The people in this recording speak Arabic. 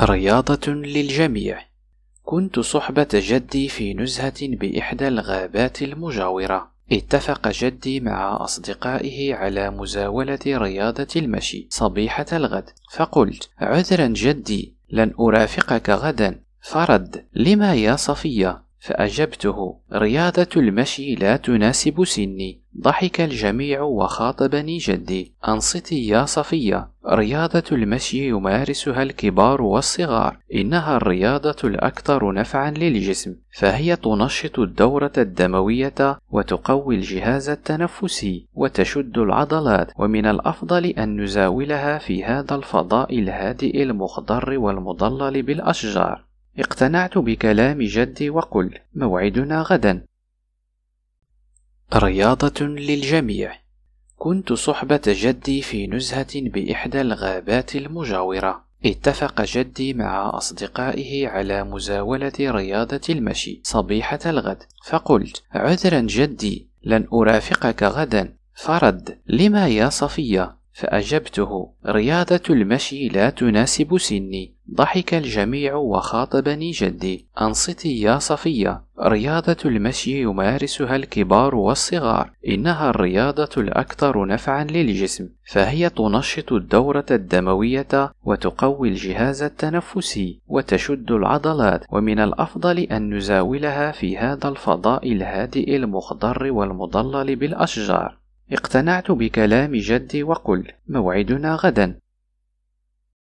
رياضة للجميع كنت صحبة جدي في نزهة بإحدى الغابات المجاورة اتفق جدي مع أصدقائه على مزاولة رياضة المشي صبيحة الغد فقلت عذرا جدي لن أرافقك غدا فرد لما يا صفية فأجبته رياضة المشي لا تناسب سني ضحك الجميع وخاطبني جدي أنصتي يا صفية رياضة المشي يمارسها الكبار والصغار إنها الرياضة الأكثر نفعا للجسم فهي تنشط الدورة الدموية وتقوي الجهاز التنفسي وتشد العضلات ومن الأفضل أن نزاولها في هذا الفضاء الهادئ المخضر والمضلل بالأشجار اقتنعت بكلام جدي وقل موعدنا غدا رياضة للجميع كنت صحبة جدي في نزهة بإحدى الغابات المجاورة اتفق جدي مع أصدقائه على مزاولة رياضة المشي صبيحة الغد فقلت عذرا جدي لن أرافقك غدا فرد لما يا صفية فأجبته رياضة المشي لا تناسب سني ضحك الجميع وخاطبني جدي أنصتي يا صفية رياضة المشي يمارسها الكبار والصغار إنها الرياضة الأكثر نفعا للجسم فهي تنشط الدورة الدموية وتقوي الجهاز التنفسي وتشد العضلات ومن الأفضل أن نزاولها في هذا الفضاء الهادئ المخضر والمضلل بالأشجار اقتنعت بكلام جدي وقل موعدنا غدا